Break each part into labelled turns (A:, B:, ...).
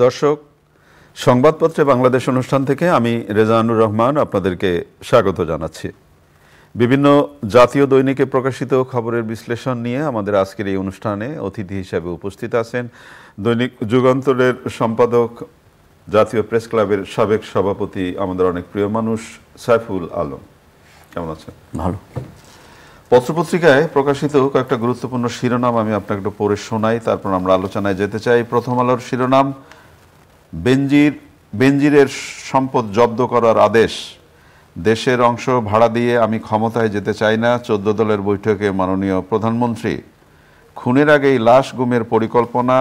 A: প্রিয় দর্শক সংবাদপত্রে বাংলাদেশ অনুষ্ঠান থেকে আমি রেজানুর রহমান আপনাদেরকে স্বাগত জানাচ্ছি বিভিন্ন জাতীয় দৈনিকে প্রকাশিত খবরের বিশ্লেষণ নিয়ে আমাদের আজকের এই অনুষ্ঠানে অতিথি হিসেবে উপস্থিত আছেন দৈনিক যুগান্তরের সম্পাদক জাতীয় প্রেস ক্লাবের সাবেক সভাপতি আমাদের অনেক প্রিয় মানুষ সাইফুল আলম কেমন আছেন ভালো পত্রপত্রিকায় প্রকাশিত কয়েকটা গুরুত্বপূর্ণ শিরোনাম আমি আপনাকে একটু পড়ে শোনাই তারপর আমরা আলোচনায় যেতে চাই প্রথম আলোর শিরোনাম বেঞ্জির বেঞ্জিরের সম্পদ জব্দ করার আদেশ দেশের অংশ ভাড়া দিয়ে আমি ক্ষমতায় যেতে চাই না চোদ্দ দলের বৈঠকে মাননীয় প্রধানমন্ত্রী খুনের আগেই লাশ গুমের পরিকল্পনা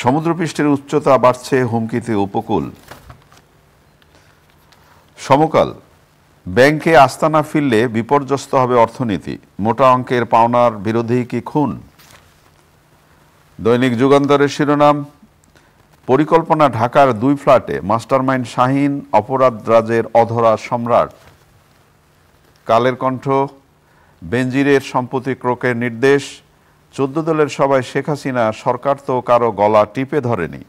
A: সমুদ্রপৃষ্ঠের উচ্চতা বাড়ছে হুমকিতে উপকূল সমকাল ব্যাংকে আস্তানা না ফিরলে বিপর্যস্ত হবে অর্থনীতি মোটা অঙ্কের পাওনার বিরোধী কি খুন দৈনিক যুগান্তরের শিরোনাম পরিকল্পনা ঢাকার দুই ফ্ল্যাটে মাস্টারমাইন্ড শাহিন অপরাধ রাজের অধরা সম্রাট কালের কণ্ঠ বেঞ্জিরের সম্পত্তি ক্রোকের নির্দেশ চোদ্দ দলের সবাই শেখ হাসিনা সরকার তো কারো গলা টিপে ধরেনি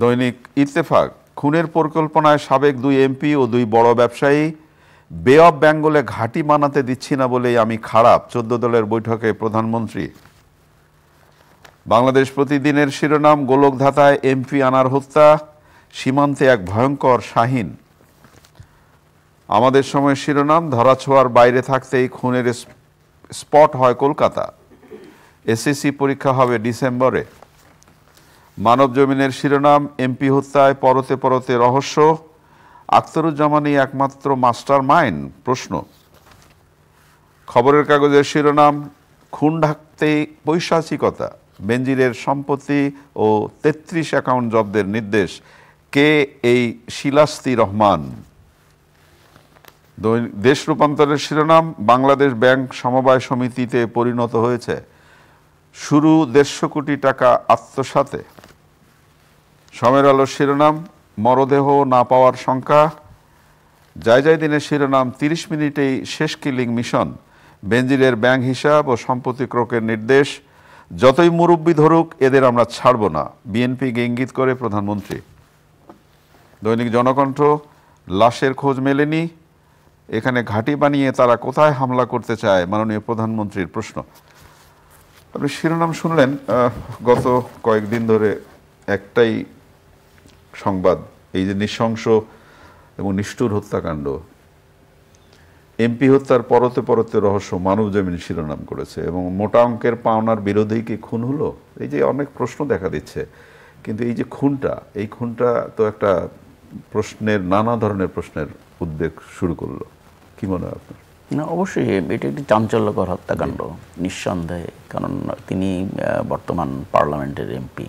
A: দৈনিক ইত্তেফাক খুনের পরিকল্পনায় সাবেক দুই এমপি ও দুই বড় ব্যবসায়ী বে অফ বেঙ্গলে ঘাঁটি মানাতে দিচ্ছি না বলেই আমি খারাপ চোদ্দ দলের বৈঠকে প্রধানমন্ত্রী বাংলাদেশ প্রতিদিনের শিরোনাম গোলকধাতায় এমপি আনার হত্যা সীমান্তে এক ভয়ঙ্কর শাহীন আমাদের সময় শিরোনাম ধরাছোঁয়ার বাইরে থাকতেই খুনের স্পট হয় কলকাতা এসএসসি পরীক্ষা হবে ডিসেম্বরে মানব জমিনের শিরোনাম এমপি হত্যায় পরতে পরতে রহস্য আখতারুজ্জামানই একমাত্র মাস্টার মাইন্ড প্রশ্ন খবরের কাগজের শিরোনাম খুন ঢাকতে পৈশাচিকতা বেঞ্জিরের সম্পত্তি ও তেত্রিশ অ্যাকাউন্ট জব্দের নির্দেশ কে এই শিলাস্তি রহমান দেশ রূপান্তরের শিরোনাম বাংলাদেশ ব্যাংক সমবায় সমিতিতে পরিণত হয়েছে শুরু দেড়শো কোটি টাকা আত্মসাতে সমের আলোর শিরোনাম মরদেহ না পাওয়ার শঙ্কা যাই যাই দিনের শিরোনাম তিরিশ মিনিটেই শেষ কিলিং মিশন বেঞ্জিরের ব্যাংক হিসাব ও সম্পত্তি ক্রোকের নির্দেশ যতই মুরব্বি ধরুক এদের আমরা ছাড়ব না বিএনপি ইঙ্গিত করে প্রধানমন্ত্রী দৈনিক জনকণ্ঠ লাশের খোঁজ মেলেনি এখানে ঘাঁটি বানিয়ে তারা কোথায় হামলা করতে চায় মাননীয় প্রধানমন্ত্রীর প্রশ্ন আপনি শিরোনাম শুনলেন গত কয়েকদিন ধরে একটাই সংবাদ এই যে নৃশংস এবং নিষ্ঠুর হত্যাকাণ্ড এমপি হত্যার পরতে পরতে রহস্য মানব জমিন শিরোনাম করেছে এবং মোটা অঙ্কের পাওনার বিরোধেই কি খুন হলো এই যে অনেক প্রশ্ন দেখা দিচ্ছে কিন্তু এই যে খুনটা এই খুনটা তো একটা প্রশ্নের নানা ধরনের প্রশ্নের উদ্বেগ শুরু করলো কি মনে হয় আপনার না অবশ্যই এটি একটি চাঞ্চল্যকর হত্যাকাণ্ড নিঃসন্দেহে কারণ তিনি বর্তমান
B: পার্লামেন্টের এমপি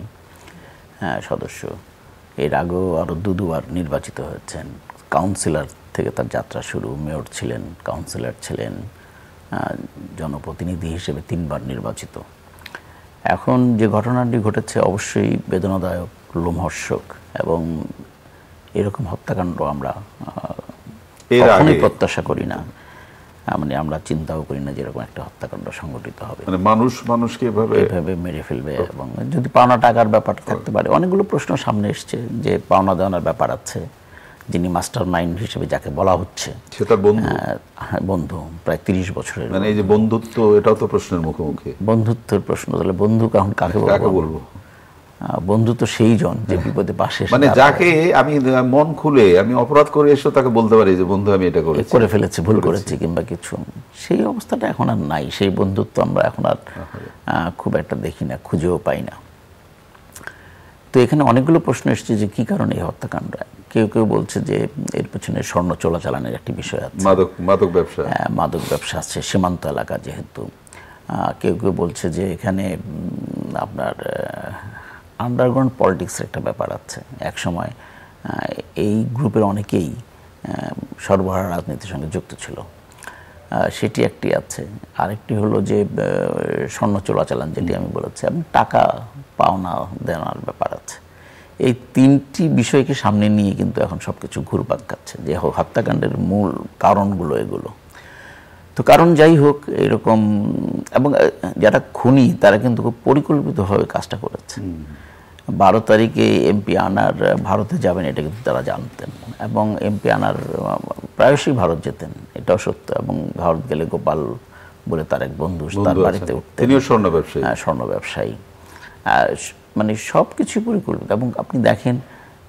B: হ্যাঁ সদস্য এর আগেও আরও দু দুবার নির্বাচিত হয়েছেন কাউন্সিলর থেকে তার যাত্রা শুরু মেয়র ছিলেন কাউন্সিলর ছিলেন জনপ্রতিনিধি হিসেবে তিনবার নির্বাচিত এখন যে ঘটনাটি ঘটেছে অবশ্যই বেদনাদায়ক লোমহর্ষক এবং এরকম হত্যাকাণ্ড আমরা প্রত্যাশা করি না মানে আমরা চিন্তাও করি না যেরকম একটা হত্যাকাণ্ড সংঘটিত হবে মানে মানুষ মানুষকে এভাবে এভাবে মেরে ফেলবে এবং যদি পাওনা টাকার ব্যাপার থাকতে পারে অনেকগুলো প্রশ্ন সামনে এসছে যে পাওনা দেওয়ার ব্যাপার আছে যিনি মাস্টার মাইন্ড হিসেবে যাকে বলা হচ্ছে সে তার বন্ধু হ্যাঁ, হ্যাঁ, বন্ধু প্রায় তিরিশ বছরের মানে
A: এই যে বন্ধুত্ব এটাও তো প্রশ্নের মুখোমুখি
B: বন্ধুত্বের প্রশ্ন তাহলে বন্ধু কখন কাকে বলবো বন্ধু তো সেই জন যে হ্যাঁ। বিপদে পাশে মানে যাকে
A: আমি মন খুলে আমি অপরাধ করে এসে তাকে বলতে পারি যে বন্ধু আমি এটা করেছি করে ফেলেছি ভুল করেছি কিংবা কিছু
B: সেই অবস্থাটা এখন আর নাই সেই বন্ধুত্ব আমরা এখন আর খুব একটা দেখি না খুঁজেও পাই না তো এখানে অনেকগুলো প্রশ্ন এসছে যে কি কারণে এই হত্যাকাণ্ড কেউ কেউ বলছে যে এর পেছনে স্বর্ণ চোলাচালানের একটি বিষয়
A: আছে মাদক মাদক ব্যবসা হ্যাঁ মাদক
B: ব্যবসা আছে সীমান্ত এলাকা যেহেতু কেউ কেউ বলছে যে এখানে আপনার আন্ডারগ্রাউন্ড পলিটিক্সের একটা ব্যাপার আছে একসময় এই গ্রুপের অনেকেই সর্বহারা রাজনীতির সঙ্গে যুক্ত ছিল সেটি একটি আছে আরেকটি হলো যে স্বর্ণ চোলাচালান যেটি আমি বলেছি আপনি টাকা পাওনা দেনার ব্যাপার আছে এই তিনটি বিষয়কে সামনে নিয়ে কিন্তু এখন সব কিছু ঘুরপাক খাচ্ছে যে হত্যাকাণ্ডের মূল কারণগুলো এগুলো তো কারণ যাই হোক এরকম এবং যারা খুনি তারা কিন্তু খুব পরিকল্পিতভাবে কাজটা করেছে বারো তারিখে এমপি আনার ভারতে যাবেন এটা কিন্তু তারা জানতেন এবং এমপি আনার প্রায়শই ভারত যেতেন এটাও সত্য এবং ভারত গেলে গোপাল বলে তার এক বন্ধু তার বাড়িতে উঠতেন স্বর্ণ ব্যবসায়ী হ্যাঁ, স্বর্ণ ব্যবসায়ী মানে সব কিছুই পরিকল্পিত এবং আপনি দেখেন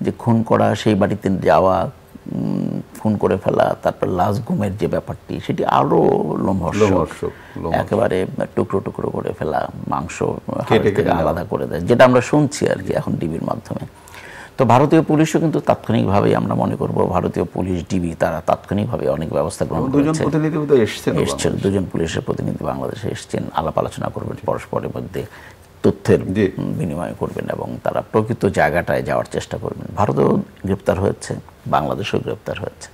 B: যে খুন করা সেই বাড়িতে যাওয়া খুন করে ফেলা তারপর লাশ গুমের যে ব্যাপারটি সেটি আরও লোমহর্ষ একেবারে টুকরো টুকরো করে ফেলা মাংস আলাদা করে দেয় যেটা আমরা শুনছি আর কি এখন ডিবির মাধ্যমে তো ভারতীয় পুলিশও কিন্তু তাৎক্ষণিকভাবেই আমরা মনে করব ভারতীয় পুলিশ ডিবি তারা তাৎক্ষণিকভাবে অনেক ব্যবস্থা গ্রহণ করেছে এসছেন দুজন পুলিশের প্রতিনিধি বাংলাদেশে এসছেন আলাপ আলোচনা করবেন পরস্পরের মধ্যে তথ্যের বিনিময় করবেন এবং তারা প্রকৃত জায়গাটায় যাওয়ার চেষ্টা করবেন ভারতেও গ্রেপ্তার হয়েছে বাংলাদেশেও গ্রেপ্তার হয়েছে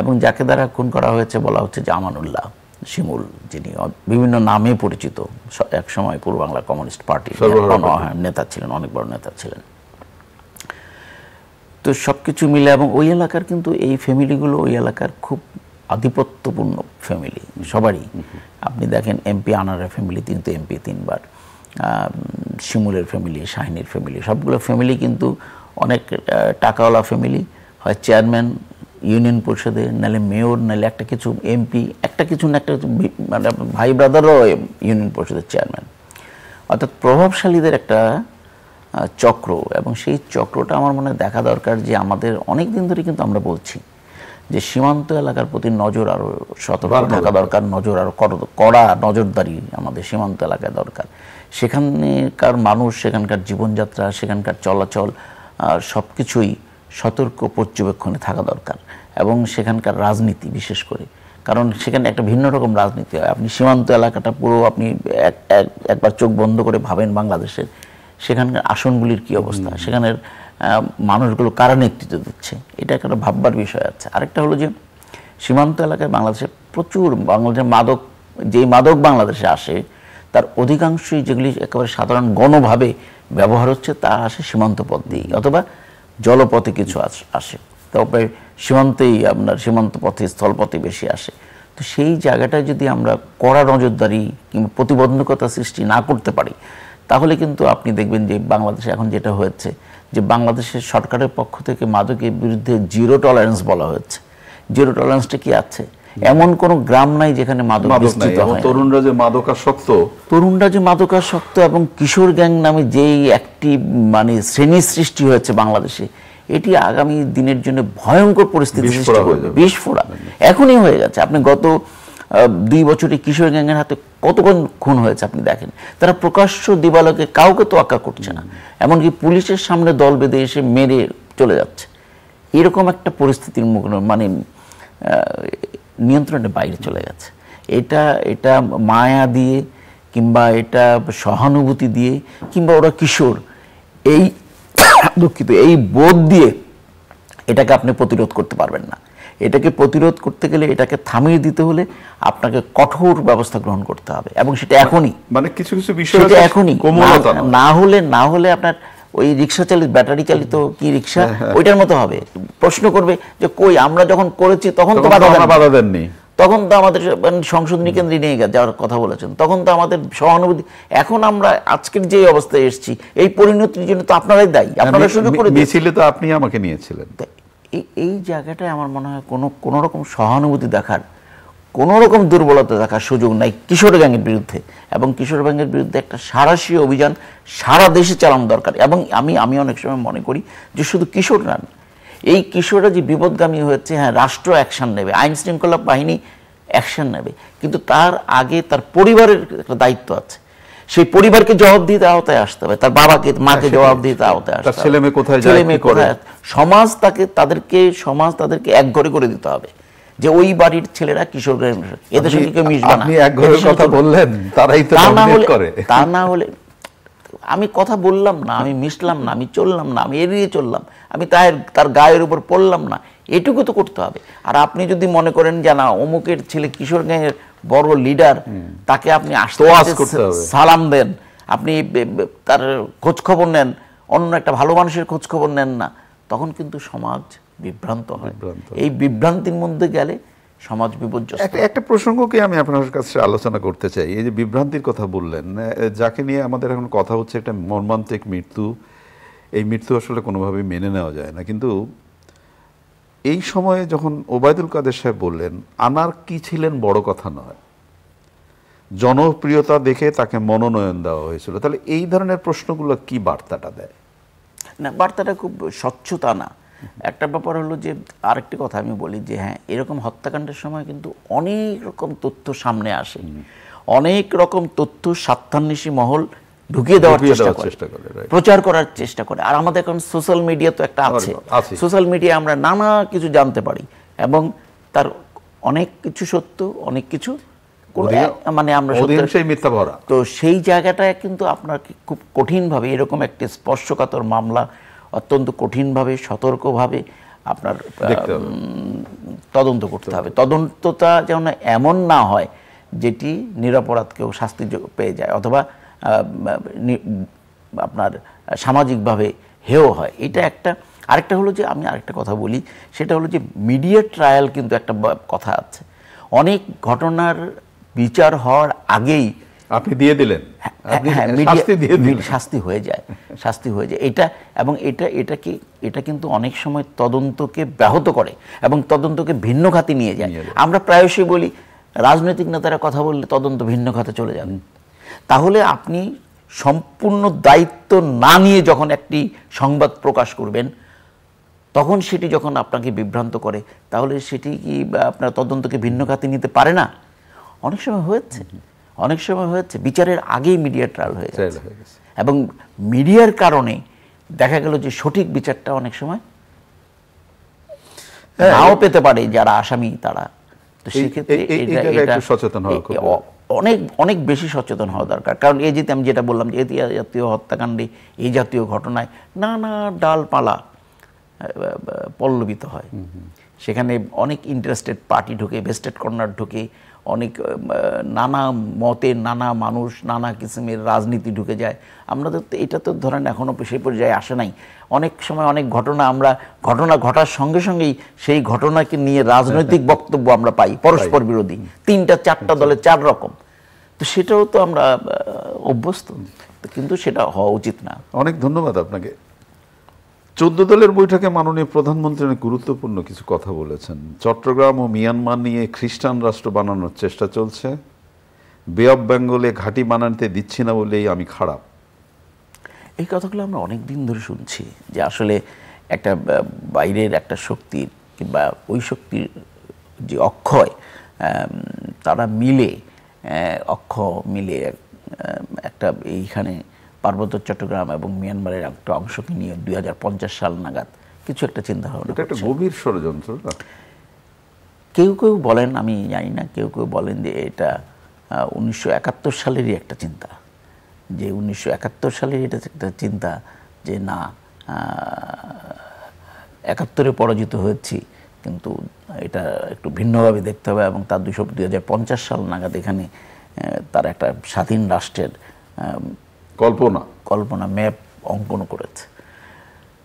B: এবং যাকে দ্বারা খুন করা হয়েছে বলা হচ্ছে জামানুল্লাহ শিমুল যিনি বিভিন্ন নামে পরিচিত একসময় পূর্ব বাংলা কমিউনিস্ট পার্টি নেতা ছিলেন অনেক বড় নেতা ছিলেন তো সব কিছু মিলে এবং ওই এলাকার কিন্তু এই ফ্যামিলিগুলো ওই এলাকার খুব আধিপত্যপূর্ণ ফ্যামিলি সবারই আপনি দেখেন এমপি আনারা ফ্যামিলি তিনি তো এমপি তিনবার শিমুলের ফ্যামিলি শাহিনীর ফ্যামিলি সবগুলো ফ্যামিলি কিন্তু অনেক টাকাওয়ালা ফ্যামিলি হয় চেয়ারম্যান ইউনিয়ন পরিষদে নাহলে মেয়র নাহলে একটা কিছু এমপি একটা কিছু না একটা মানে ভাই ব্রাদারও ইউনিয়ন পরিষদের চেয়ারম্যান অর্থাৎ প্রভাবশালীদের একটা চক্র এবং সেই চক্রটা আমার মনে দেখা দরকার যে আমাদের অনেক দিন ধরে কিন্তু আমরা বলছি যে সীমান্ত এলাকার প্রতি নজর আরও সতর্ক থাকা দরকার নজর আরো কড়া নজরদারি আমাদের সীমান্ত এলাকায় দরকার সেখানকার মানুষ সেখানকার জীবনযাত্রা সেখানকার চলাচল সব কিছুই সতর্ক পর্যবেক্ষণে থাকা দরকার এবং সেখানকার রাজনীতি বিশেষ করে কারণ সেখানে একটা ভিন্ন রকম রাজনীতি হয় আপনি সীমান্ত এলাকাটা পুরো আপনি একবার চোখ বন্ধ করে ভাবেন বাংলাদেশের সেখানকার আসনগুলির কি অবস্থা সেখানের মানুষগুলো কারা নেতৃত্ব দিচ্ছে এটা একটা ভাববার বিষয় আছে আরেকটা হলো যে সীমান্ত এলাকায় বাংলাদেশে প্রচুর বাংলাদেশে মাদক যেই মাদক বাংলাদেশে আসে তার অধিকাংশই যেগুলি একেবারে সাধারণ গণভাবে ব্যবহার হচ্ছে তা আসে সীমান্ত পথ দিয়ে অথবা জলপথে কিছু আসে তবে সীমান্তেই আপনার সীমান্ত পথে স্থলপথে বেশি আসে তো সেই জায়গাটায় যদি আমরা কড়া নজরদারি কিংবা প্রতিবন্ধকতা সৃষ্টি না করতে পারি তাহলে কিন্তু আপনি দেখবেন যে বাংলাদেশে এখন যেটা হয়েছে যে বাংলাদেশের সরকারের পক্ষ থেকে মাদকের বিরুদ্ধে জিরো টলারেন্স বলা হয়েছে জিরো টলারেন্সটা কি আছে এমন কোন গ্রাম নাই যেখানে মাদক বিস্তৃত হয়
A: তরুণরা যে মাদকাসক্ত
B: তরুণরা যে মাদকাসক্ত এবং কিশোর গ্যাং নামে যেই একটি মানে শ্রেণী সৃষ্টি হয়েছে বাংলাদেশে এটি আগামী দিনের জন্য ভয়ঙ্কর পরিস্থিতি সৃষ্টি করবে বিস্ফোরণ এখনই হয়ে গেছে আপনি গত দুই বছরে কিশোর গ্যাংয়ের হাতে কতক্ষণ খুন হয়েছে আপনি দেখেন তারা প্রকাশ্য দিবালকে কাউকে তো আঁকা করছে না এমনকি পুলিশের সামনে দল বেঁধে এসে মেরে চলে যাচ্ছে এরকম একটা পরিস্থিতির মুখ মানে নিয়ন্ত্রণের বাইরে চলে গেছে এটা এটা মায়া দিয়ে কিংবা এটা সহানুভূতি দিয়ে কিংবা ওরা কিশোর এই দুঃখিত এই বোধ দিয়ে এটাকে আপনি প্রতিরোধ করতে পারবেন না এটাকে প্রতিরোধ করতে গেলে এটাকে থামিয়ে দিতে হলে আপনাকে কঠোর ব্যবস্থা গ্রহণ করতে হবে এবং সেটা মানে এখনই
A: মানে কিছু কিছু বিষয় এখনই না
B: হলে না হলে আপনার ওই রিক্সা চালিত ব্যাটারি চালিত কি রিক্সা হ্যাঁ, হ্যাঁ। ওইটার মতো হবে প্রশ্ন করবে যে কই আমরা যখন করেছি তখন তো বাধা দেননি তখন তো আমাদের মানে সংশোধনী কেন্দ্রে নিয়ে যাওয়ার কথা বলেছেন তখন তো আমাদের সহানুভূতি এখন আমরা আজকের যে অবস্থায়
A: এসেছি এই পরিণতির জন্য তো আপনারাই দায়ী হ্যাঁ, আপনারা সুযোগ করে মিছিলে তো আপনি আমাকে নিয়েছিলেন
B: এই জায়গাটায় আমার মনে হয় কোনো কোনো রকম সহানুভূতি দেখার কোনো রকম দুর্বলতা দেখার সুযোগ নাই কিশোর গ্যাংয়ের বিরুদ্ধে এবং কিশোর গ্যাংয়ের বিরুদ্ধে একটা সারাশি অভিযান সারা দেশে চালানো দরকার এবং আমি আমি অনেক সময় মনে করি যে শুধু কিশোর না এই কিশোররা যে বিপদগামী হয়েছে হ্যাঁ রাষ্ট্র অ্যাকশান নেবে আইন শৃঙ্খলা বাহিনী অ্যাকশান নেবে কিন্তু তার আগে তার পরিবারের একটা দায়িত্ব আছে সেই পরিবারকে জবাব দিতে আওতায় আসতে হবে তার বাবাকে মাকে হ্যাঁ, জবাব দিতে আওতায় আসতে ছেলে মেয়ে কোথায় ছেলে মেয়ে কোথায় সমাজ তাকে তাদেরকে সমাজ তাদেরকে এক ঘরে করে দিতে হবে যে ওই বাড়ির ছেলেরা কিশোর এদের সঙ্গে কেউ মিশবে না আপনি এক ঘরে কথা বললেন তারাই তো তা না হলে তা না হলে আমি কথা বললাম না আমি মিশলাম না আমি চললাম না আমি এড়িয়ে চললাম আমি তার তার গায়ের উপর পড়লাম না এটুকু তো করতে হবে আর আপনি যদি মনে করেন যে না অমুকের ছেলে কিশোর গ্যাংয়ের বড় লিডার তাকে আপনি আসতে সালাম দেন আপনি তার খোঁজখবর নেন অন্য একটা ভালো মানুষের খোঁজখবর নেন না তখন কিন্তু সমাজ
A: বিভ্রান্ত হয় এই বিভ্রান্তির মধ্যে গেলে সমাজ বিপর্য একটা প্রসঙ্গকে আমি আপনার কাছে আলোচনা করতে চাই এই যে বিভ্রান্তির কথা বললেন যাকে নিয়ে আমাদের এখন কথা হচ্ছে একটা মর্মান্তিক মৃত্যু এই মৃত্যু আসলে কোনোভাবে মেনে নেওয়া যায় না কিন্তু এই সময়ে যখন ওবায়দুল কাদের সাহেব বললেন আনার কি ছিলেন বড় কথা নয় জনপ্রিয়তা দেখে তাকে মনোনয়ন দেওয়া হয়েছিল তাহলে এই ধরনের প্রশ্নগুলো কি বার্তাটা দেয় না বার্তাটা খুব স্বচ্ছতা না একটা ব্যাপার হলো
B: যে আরেকটি কথা আমি বলি যে হ্যাঁ এরকম হত্যাকাণ্ডের সময় কিন্তু অনেক রকম তথ্য সামনে আসে অনেক রকম তথ্য সাত্তান্নিশী মহল ঢুকিয়ে দেওয়ার চেষ্টা
A: করে প্রচার
B: করার চেষ্টা করে আর আমাদের এখন সোশ্যাল মিডিয়া তো একটা আছে সোশ্যাল মিডিয়া আমরা নানা কিছু জানতে পারি এবং তার অনেক কিছু সত্য অনেক কিছু মানে আমরা মিথ্যা ভরা তো সেই জায়গাটা কিন্তু আপনার খুব কঠিনভাবে এরকম একটি স্পর্শকাতর মামলা অত্যন্ত কঠিনভাবে সতর্কভাবে আপনার তদন্ত করতে হবে তদন্তটা যেন এমন না হয় যেটি নিরাপরাধকেও শাস্তি পেয়ে যায় অথবা আপনার সামাজিকভাবে হেও হয় এটা একটা আরেকটা হলো যে আমি আরেকটা কথা বলি সেটা হলো যে মিডিয়া ট্রায়াল কিন্তু একটা কথা আছে অনেক ঘটনার বিচার হওয়ার আগেই আপনি দিয়ে দিলেন হ্যাঁ, হ্যাঁ, হ্যাঁ, শাস্তি হয়ে যায় শাস্তি হয়ে যায় এটা এবং এটা এটা কি এটা কিন্তু অনেক সময় তদন্তকে ব্যাহত করে এবং তদন্তকে ভিন্ন খাতে নিয়ে যায় আমরা প্রায়শই বলি রাজনৈতিক নেতারা কথা বললে তদন্ত ভিন্ন খাতে চলে যাবে তাহলে আপনি সম্পূর্ণ দায়িত্ব না নিয়ে যখন একটি সংবাদ প্রকাশ করবেন তখন সেটি যখন আপনাকে বিভ্রান্ত করে তাহলে সেটি কি আপনার তদন্তকে ভিন্ন খাতে নিতে পারে না অনেক সময় হয়েছে অনেক সময় হয়েছে বিচারের আগেই মিডিয়া ট্রায়াল হয়ে গেছে এবং মিডিয়ার কারণে দেখা গেল যে সঠিক বিচারটা অনেক সময় হ্যাঁ, নাও পেতে পারে যারা আসামি তারা তো সেক্ষেত্রে অনেক অনেক বেশি সচেতন হওয়া দরকার কারণ এই যেতে আমি যেটা বললাম যে জাতীয় হত্যাকাণ্ডে এই জাতীয় ঘটনায় নানা ডালপালা পল্লবিত হয় সেখানে অনেক ইন্টারেস্টেড পার্টি ঢুকে ভেস্টেড কর্নার ঢুকে অনেক নানা মতের নানা মানুষ নানা কিসিমের রাজনীতি ঢুকে যায় আমরা তো এটা তো ধরেন এখনও সেই পর্যায়ে আসে নাই অনেক সময় অনেক ঘটনা আমরা ঘটনা ঘটার সঙ্গে সঙ্গেই সেই ঘটনাকে নিয়ে রাজনৈতিক বক্তব্য আমরা পাই পরস্পর বিরোধী তিনটা চারটা আচ্ছা। দলে
A: চার রকম তো সেটাও তো আমরা অভ্যস্ত কিন্তু সেটা হওয়া উচিত না অনেক ধন্যবাদ আপনাকে চোদ্দ দলের বৈঠকে মাননীয় প্রধানমন্ত্রী অনেক গুরুত্বপূর্ণ কিছু কথা বলেছেন চট্টগ্রাম ও মিয়ানমার নিয়ে খ্রিস্টান রাষ্ট্র বানানোর চেষ্টা চলছে বে অফ বেঙ্গলে ঘাঁটি বানাতে দিচ্ছি না বলেই আমি খারাপ
B: এই কথাগুলো আমরা অনেক দিন ধরে শুনছি যে আসলে একটা বাইরের একটা শক্তির কিংবা ওই শক্তির যে অক্ষয় তারা মিলে অক্ষ মিলে একটা এইখানে পার্বত্য চট্টগ্রাম এবং মিয়ানমারের একটা অংশকে নিয়ে দুই সাল নাগাদ কিছু একটা চিন্তা ভাবনা একটা গভীর ষড়যন্ত্র কেউ কেউ বলেন আমি জানি না কেউ কেউ বলেন যে এটা উনিশশো সালেরই একটা চিন্তা যে উনিশশো সালের এটা একটা চিন্তা যে না একাত্তরে পরাজিত হয়েছি কিন্তু এটা একটু ভিন্নভাবে দেখতে হবে এবং তার দুশো দুই সাল নাগাদ এখানে তার একটা স্বাধীন রাষ্ট্রের কল্পনা কল্পনা ম্যাপ অঙ্কন করেছে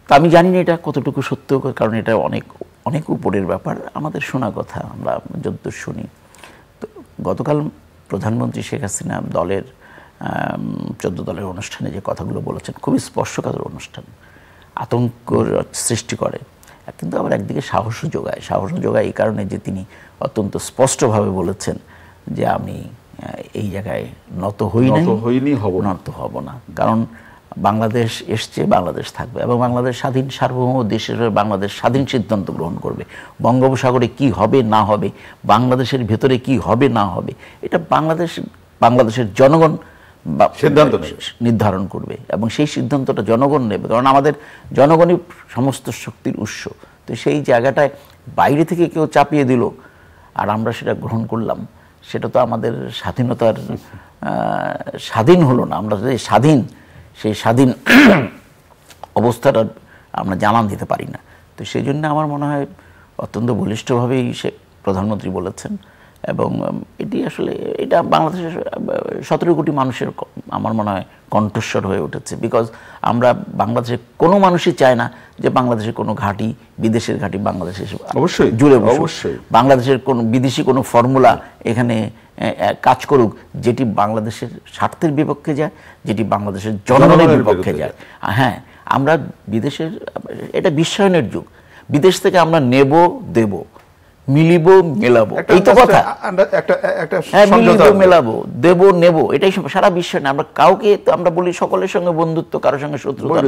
B: তা আমি জানি না এটা কতটুকু সত্য কারণ এটা অনেক অনেক উপরের ব্যাপার আমাদের শোনা কথা আমরা যদ্দূর শুনি তো গতকাল প্রধানমন্ত্রী শেখ হাসিনা দলের চোদ্দ দলের অনুষ্ঠানে যে কথাগুলো বলেছেন খুবই স্পর্শকাতর অনুষ্ঠান আতঙ্ক সৃষ্টি করে কিন্তু আবার একদিকে সাহস যোগায় সাহস যোগায় এই কারণে যে তিনি অত্যন্ত স্পষ্টভাবে বলেছেন যে আমি এই জায়গায় নত হই নত হইনি হব নত হব না কারণ বাংলাদেশ এসছে বাংলাদেশ থাকবে এবং বাংলাদেশ স্বাধীন সার্বভৌম দেশ হিসেবে বাংলাদেশ স্বাধীন সিদ্ধান্ত গ্রহণ করবে বঙ্গোপসাগরে কি হবে না হবে বাংলাদেশের ভেতরে কি হবে না হবে এটা বাংলাদেশ বাংলাদেশের জনগণ সিদ্ধান্ত নির্ধারণ করবে এবং সেই সিদ্ধান্তটা জনগণ নেবে কারণ আমাদের জনগণই সমস্ত শক্তির উৎস তো সেই জায়গাটায় বাইরে থেকে কেউ চাপিয়ে দিল আর আমরা সেটা গ্রহণ করলাম সেটা তো আমাদের স্বাধীনতার স্বাধীন হলো না আমরা যে স্বাধীন সেই স্বাধীন অবস্থাটা আমরা জানান দিতে পারি না তো সেই জন্য আমার মনে হয় অত্যন্ত বলিষ্ঠভাবেই সে প্রধানমন্ত্রী বলেছেন এবং এটি আসলে এটা বাংলাদেশের সতেরো কোটি মানুষের আমার মনে হয় কণ্ঠস্বর হয়ে উঠেছে বিকজ আমরা বাংলাদেশে কোনো মানুষই চায় না যে বাংলাদেশের কোনো ঘাঁটি বিদেশের ঘাঁটি বাংলাদেশে অবশ্যই জুড়ে অবশ্যই বাংলাদেশের কোনো বিদেশি কোনো ফর্মুলা এখানে কাজ করুক যেটি বাংলাদেশের স্বার্থের বিপক্ষে যায় যেটি বাংলাদেশের জনগণের বিপক্ষে যায় হ্যাঁ আমরা বিদেশের এটা বিশ্বায়নের যুগ বিদেশ থেকে আমরা নেব দেব মিলিব মেলাবো এই তো কথা
A: হ্যাঁ, মিলিব মেলাবো
B: দেব নেব এটাই সারা বিশ্ব না আমরা কাউকে তো আমরা বলি সকলের সঙ্গে বন্ধুত্ব কারোর সঙ্গে শত্রুতা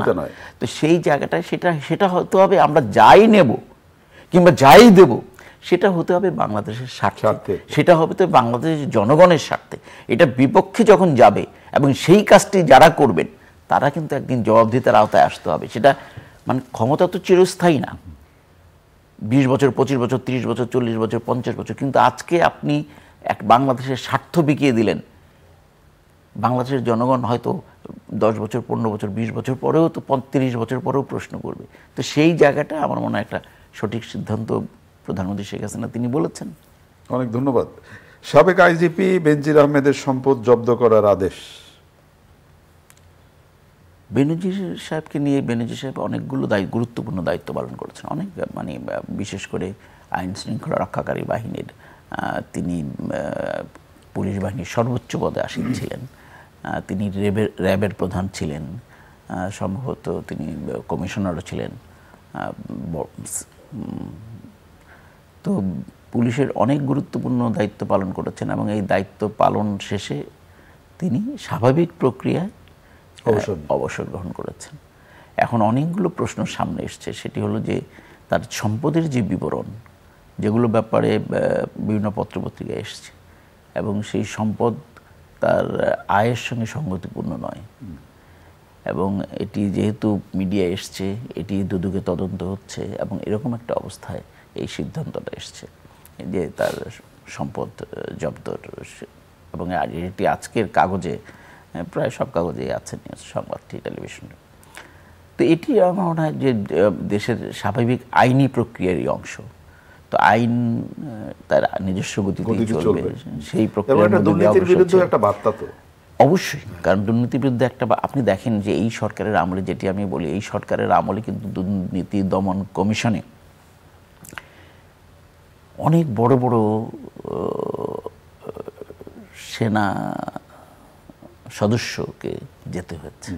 B: তো সেই জায়গাটা সেটা সেটা হতে হবে আমরা যাই নেব কিংবা যাই দেব সেটা হতে হবে বাংলাদেশের স্বার্থে সেটা হবে তো বাংলাদেশের জনগণের স্বার্থে এটা বিপক্ষে যখন যাবে এবং সেই কাজটি যারা করবেন তারা কিন্তু একদিন জবাবদিহিতার আওতায় আসতে হবে সেটা মানে ক্ষমতা তো চিরস্থায়ী না বিশ বছর পঁচিশ বছর ৩০ বছর চল্লিশ বছর পঞ্চাশ বছর কিন্তু আজকে আপনি এক বাংলাদেশের স্বার্থ বিকিয়ে দিলেন বাংলাদেশের জনগণ হয়তো দশ বছর পনেরো বছর বিশ বছর পরেও তো পঁয়ত্রিশ বছর পরেও প্রশ্ন করবে তো সেই জায়গাটা আমার মনে হয় একটা সঠিক
A: সিদ্ধান্ত প্রধানমন্ত্রী শেখ হাসিনা তিনি বলেছেন অনেক ধন্যবাদ সাবেক আইজিপি বেনজির আহমেদের সম্পদ জব্দ করার আদেশ
B: বেনজির সাহেবকে নিয়ে বেনজি সাহেব অনেকগুলো দায়ী গুরুত্বপূর্ণ দায়িত্ব পালন করেছেন অনেক মানে বিশেষ করে আইন শৃঙ্খলা রক্ষাকারী বাহিনীর তিনি পুলিশ বাহিনীর সর্বোচ্চ পদে আসীন ছিলেন তিনি র্যাবের র্যাবের প্রধান ছিলেন সম্ভবত তিনি কমিশনারও ছিলেন তো পুলিশের অনেক গুরুত্বপূর্ণ দায়িত্ব পালন করেছেন এবং এই দায়িত্ব পালন শেষে তিনি স্বাভাবিক প্রক্রিয়ায় হ্যাঁ, অবসর গ্রহণ করেছেন এখন অনেকগুলো প্রশ্ন সামনে এসছে সেটি হলো যে তার সম্পদের যে বিবরণ যেগুলো ব্যাপারে বিভিন্ন পত্রপত্রিকায় এসছে এবং সেই সম্পদ তার আয়ের সঙ্গে সঙ্গতিপূর্ণ নয় এবং এটি যেহেতু মিডিয়া এসছে এটি দুদুকে তদন্ত হচ্ছে এবং এরকম একটা অবস্থায় এই সিদ্ধান্তটা এসছে যে তার সম্পদ জব্দর এবং এটি আজকের কাগজে হ্যাঁ, প্রায় সব কাগজেই আছে নিউজ সংবাদটি টেলিভিশন তো এটি আমার মনে হয় যে দেশের স্বাভাবিক আইনি প্রক্রিয়ারই অংশ তো আইন তার নিজস্ব গতিতে চলবে সেই প্রক্রিয়ার তো অবশ্যই কারণ দুর্নীতির বিরুদ্ধে একটা আপনি দেখেন যে এই সরকারের আমলে যেটি আমি বলি এই সরকারের আমলে কিন্তু দুর্নীতি দমন কমিশনে অনেক বড় বড় সেনা সদস্যকে যেতে হয়েছে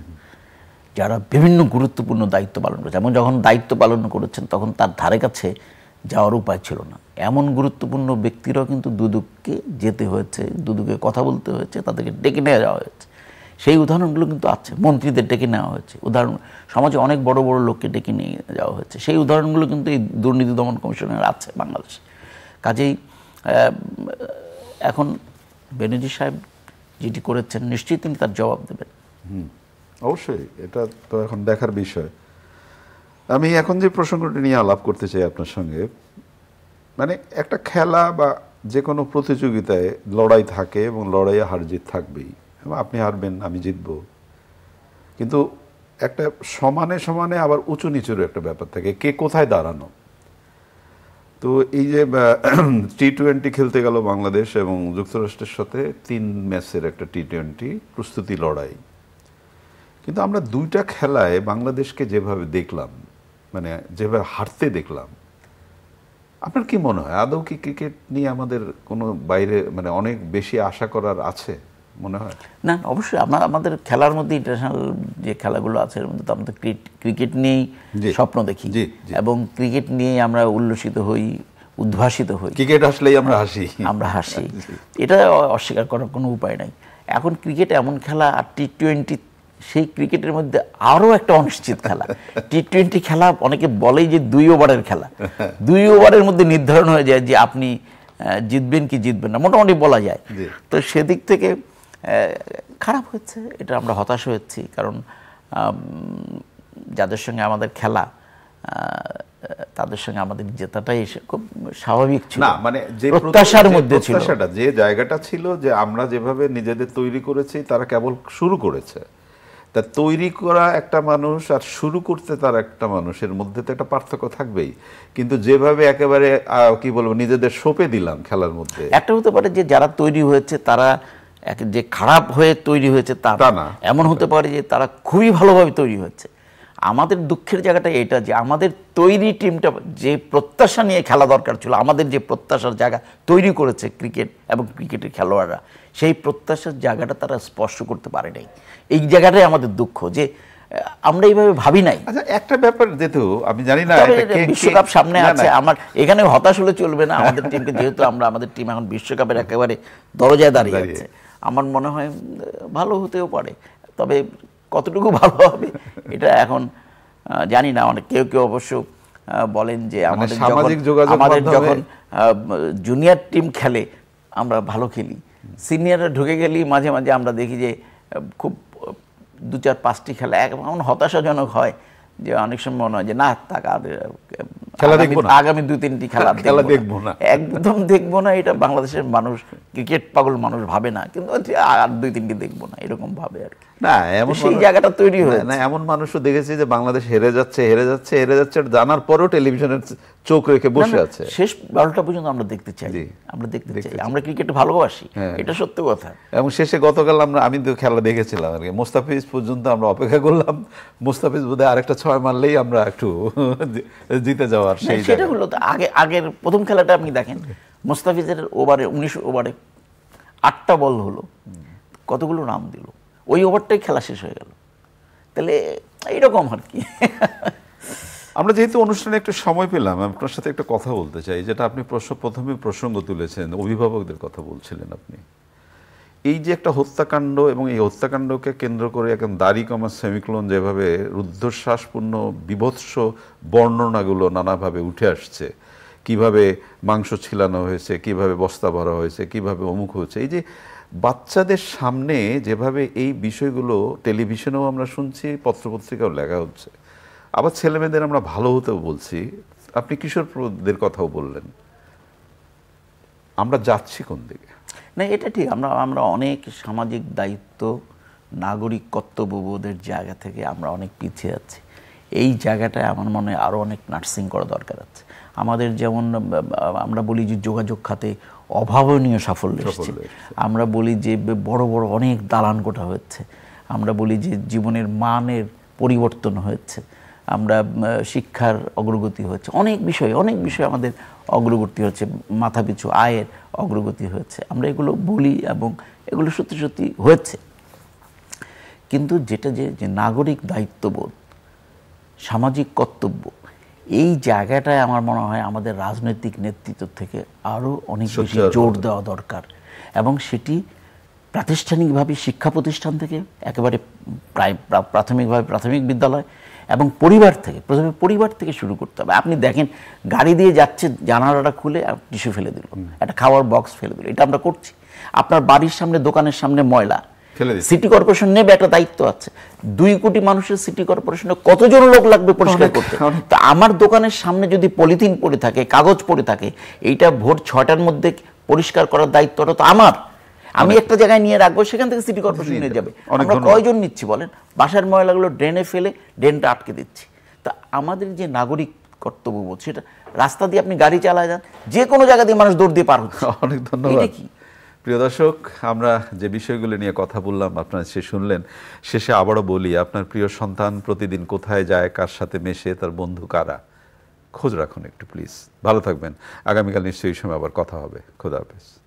B: যারা বিভিন্ন গুরুত্বপূর্ণ দায়িত্ব পালন করেছে এবং যখন দায়িত্ব পালন করেছেন তখন তার ধারে কাছে যাওয়ার উপায় ছিল না এমন গুরুত্বপূর্ণ ব্যক্তিরাও কিন্তু দুদুককে যেতে হয়েছে দুদুকে কথা বলতে হয়েছে তাদেরকে ডেকে নিয়ে যাওয়া হয়েছে সেই উদাহরণগুলো কিন্তু আছে মন্ত্রীদের ডেকে নেওয়া হয়েছে উদাহরণ সমাজে অনেক বড় বড় লোককে ডেকে নিয়ে যাওয়া হয়েছে সেই উদাহরণগুলো কিন্তু এই দুর্নীতি দমন কমিশনের আছে বাংলাদেশে কাজেই এখন বেনজি সাহেব যেটি করেছেন নিশ্চয়ই তিনি তার জবাব দেবেন
A: অবশ্যই এটা তো এখন দেখার বিষয় আমি এখন যে প্রসঙ্গটি নিয়ে আলাপ করতে চাই আপনার সঙ্গে মানে একটা খেলা বা যে কোনো প্রতিযোগিতায় লড়াই থাকে এবং লড়াইয়ে হার জিত থাকবেই আপনি হারবেন আমি জিতব কিন্তু একটা সমানে সমানে আবার উঁচু নিচুর একটা ব্যাপার থাকে কে কোথায় দাঁড়ানো তো এই যে টি টোয়েন্টি খেলতে গেল বাংলাদেশ এবং যুক্তরাষ্ট্রের সাথে তিন ম্যাচের একটা টি টোয়েন্টি প্রস্তুতি লড়াই কিন্তু আমরা দুইটা খেলায় বাংলাদেশকে যেভাবে দেখলাম মানে যেভাবে হারতে দেখলাম আপনার কি মনে হয় আদৌ কি ক্রিকেট নিয়ে আমাদের কোনো বাইরে মানে অনেক বেশি আশা করার আছে মনে হয় না অবশ্যই আমরা আমাদের খেলার মধ্যে ইন্টারন্যাশনাল যে খেলাগুলো
B: আছে এর মধ্যে তো আমাদের ক্রিকেট নিয়েই স্বপ্ন দেখি এবং ক্রিকেট নিয়ে আমরা উল্লসিত হই উদ্ভাসিত
A: হই ক্রিকেট আসলেই আমরা হাসি আমরা হাসি এটা অস্বীকার
B: করার কোনো উপায় নাই এখন ক্রিকেট এমন খেলা আর টি টোয়েন্টি সেই ক্রিকেটের মধ্যে আরও একটা অনিশ্চিত খেলা টি টোয়েন্টি খেলা অনেকে বলে যে দুই ওভারের খেলা দুই ওভারের মধ্যে নির্ধারণ হয়ে যায় যে আপনি জিতবেন কি জিতবেন না মোটামুটি বলা যায় তো সেদিক থেকে খারাপ হয়েছে এটা আমরা হতাশ হয়েছি কারণ যাদের সঙ্গে আমাদের খেলা তাদের সঙ্গে আমাদের জেতাটাই
A: খুব স্বাভাবিক ছিল না মানে যে প্রত্যাশার মধ্যে ছিল যে জায়গাটা ছিল যে আমরা যেভাবে নিজেদের তৈরি করেছি তারা কেবল শুরু করেছে তা তৈরি করা একটা মানুষ আর শুরু করতে তার একটা মানুষের মধ্যে তো একটা পার্থক্য থাকবেই কিন্তু যেভাবে একেবারে কি বলবো নিজেদের সোপে দিলাম খেলার মধ্যে একটা হতে পারে যে যারা তৈরি হয়েছে তারা
B: এক যে খারাপ হয়ে তৈরি হয়েছে তা না এমন হতে পারে যে তারা খুবই ভালোভাবে তৈরি হচ্ছে আমাদের দুঃখের জায়গাটা এটা যে আমাদের তৈরি টিমটা যে প্রত্যাশা নিয়ে খেলা দরকার ছিল আমাদের যে প্রত্যাশার জায়গা তৈরি করেছে ক্রিকেট এবং ক্রিকেটের খেলোয়াড়রা সেই প্রত্যাশার জায়গাটা তারা স্পর্শ করতে পারে নাই এই জায়গাটাই আমাদের দুঃখ যে আমরা এইভাবে ভাবি নাই আচ্ছা, একটা ব্যাপার যেহেতু আমি জানি না বিশ্বকাপ সামনে আছে আমার এখানে হতাশ হলে চলবে না আমাদের টিমকে যেহেতু আমরা আমাদের টিম এখন বিশ্বকাপের একেবারে দরজায় দাঁড়িয়ে আছে আমার মনে হয় ভালো হতেও পারে তবে কতটুকু ভালো হবে এটা এখন জানি না অনেক কেউ কেউ অবশ্য বলেন যে মানে আমাদের সামাজিক যোগাযোগ আমাদের যখন জুনিয়র টিম খেলে আমরা ভালো খেলি সিনিয়ররা ঢুকে গেলেই মাঝে মাঝে আমরা দেখি যে খুব দু চার পাঁচটি খেলা এমন হতাশাজনক হয় যে অনেক সময় মনে হয় যে না থাক খেলা দেখবো না আগামী দু তিনটি খেলা খেলা দেখবো না একদম দেখবো না এটা বাংলাদেশের মানুষ ক্রিকেট পাগল মানুষ ভাবে না কিন্তু আর দুই তিনটি দেখবো না এরকম ভাবে আর কি
A: না এমন সেই জায়গাটা তৈরি হয় না এমন মানুষও দেখেছি যে বাংলাদেশ হেরে যাচ্ছে হেরে যাচ্ছে হেরে যাচ্ছে জানার পরও টেলিভিশনের চোখ রেখে বসে আছে শেষ বারোটা পর্যন্ত আমরা দেখতে চাই আমরা দেখতে চাই আমরা ক্রিকেট ভালোবাসি হ্যাঁ। এটা সত্য কথা এবং শেষে গতকাল আমরা আমি তো খেলা দেখেছিলাম আর কি মোস্তাফিজ পর্যন্ত আমরা অপেক্ষা করলাম মোস্তাফিজ বোধহয় আরেকটা ছয় মারলেই আমরা একটু জিতে যাওয়ার সেই সেটা হলো
B: আগে আগের প্রথম খেলাটা আপনি দেখেন মোস্তাফিজের ওভারে উনিশ ওভারে আটটা বল হলো কতগুলো নাম দিলো ওই ওভারটাই খেলা শেষ হয়ে গেল তাহলে এইরকম
A: আর কি আমরা যেহেতু অনুষ্ঠানে একটু সময় পেলাম আপনার সাথে একটা কথা বলতে চাই যেটা আপনি প্রশ্ন প্রথমে প্রসঙ্গ তুলেছেন অভিভাবকদের কথা বলছিলেন আপনি এই যে একটা হত্যাকাণ্ড এবং এই হত্যাকাণ্ডকে কেন্দ্র করে একদম দাড়ি কমা সেমিক্লোন যেভাবে রুদ্ধশ্বাসপূর্ণ বিভৎস বর্ণনাগুলো নানাভাবে উঠে আসছে কিভাবে মাংস ছিলানো হয়েছে কিভাবে বস্তা ভরা হয়েছে কিভাবে অমুক হয়েছে এই যে বাচ্চাদের সামনে যেভাবে এই বিষয়গুলো টেলিভিশনেও আমরা শুনছি পত্রপত্রিকাও লেখা হচ্ছে আবার ছেলেমেয়েদের আমরা ভালো হতেও বলছি আপনি কিশোরদের কথাও বললেন আমরা যাচ্ছি কোন দিকে না এটা ঠিক আমরা
B: আমরা অনেক সামাজিক দায়িত্ব নাগরিক কর্তব্যবোধের জায়গা থেকে আমরা অনেক পিছিয়ে আছি এই জায়গাটায় আমার মনে হয় আরও অনেক নার্সিং করা দরকার আছে আমাদের যেমন আমরা বলি যে যোগাযোগ খাতে অভাবনীয় সাফল্য এসেছে আমরা বলি যে বড় বড় অনেক দালান কোটা হয়েছে আমরা বলি যে জীবনের মানের পরিবর্তন হয়েছে আমরা শিক্ষার অগ্রগতি হয়েছে অনেক বিষয় অনেক বিষয় আমাদের অগ্রগতি হয়েছে মাথাপিছু আয়ের অগ্রগতি হয়েছে আমরা এগুলো বলি এবং এগুলো সত্যি সত্যি হয়েছে কিন্তু যেটা যে যে নাগরিক দায়িত্ববোধ সামাজিক কর্তব্য এই জায়গাটায় আমার মনে হয় আমাদের রাজনৈতিক নেতৃত্ব থেকে আরও অনেক বেশি জোর দেওয়া দরকার এবং সেটি প্রাতিষ্ঠানিকভাবে শিক্ষা প্রতিষ্ঠান থেকে একেবারে প্রায় প্রাথমিকভাবে প্রাথমিক বিদ্যালয় এবং পরিবার থেকে প্রথমে পরিবার থেকে শুরু করতে হবে আপনি দেখেন গাড়ি দিয়ে যাচ্ছে জানালাটা খুলে টিস্যু ফেলে দিল একটা খাওয়ার বক্স ফেলে দিল এটা আমরা করছি আপনার বাড়ির সামনে দোকানের সামনে ময়লা সিটি কর্পোরেশন নেবে একটা দায়িত্ব আছে দুই কোটি মানুষের সিটি কর্পোরেশনে কতজন লোক লাগবে পরিষ্কার করতে তা আমার দোকানের সামনে যদি পলিথিন পড়ে থাকে কাগজ পড়ে থাকে এইটা ভোর ছটার মধ্যে পরিষ্কার করার দায়িত্বটা তো আমার আমি একটা জায়গায় নিয়ে রাখবো সেখান থেকে সিটি কর্পোরেশন নিয়ে যাবে আমরা কয়জন নিচ্ছি বলেন বাসার ময়লাগুলো ড্রেনে ফেলে ড্রেনটা আটকে দিচ্ছি তা আমাদের যে নাগরিক কর্তব্য সেটা রাস্তা দিয়ে আপনি গাড়ি চালায় যান যে কোনো জায়গা দিয়ে মানুষ দৌড় দিয়ে পার হচ্ছে অনেক ধন্যবাদ
A: প্রিয় দর্শক আমরা যে বিষয়গুলো নিয়ে কথা বললাম আপনারা সে শুনলেন শেষে আবারও বলি আপনার প্রিয় সন্তান প্রতিদিন কোথায় যায় কার সাথে মেশে তার বন্ধু কারা খোঁজ রাখুন একটু প্লিজ ভালো থাকবেন আগামীকাল নিশ্চয়ই এই সময় আবার কথা হবে খোদা হাফেজ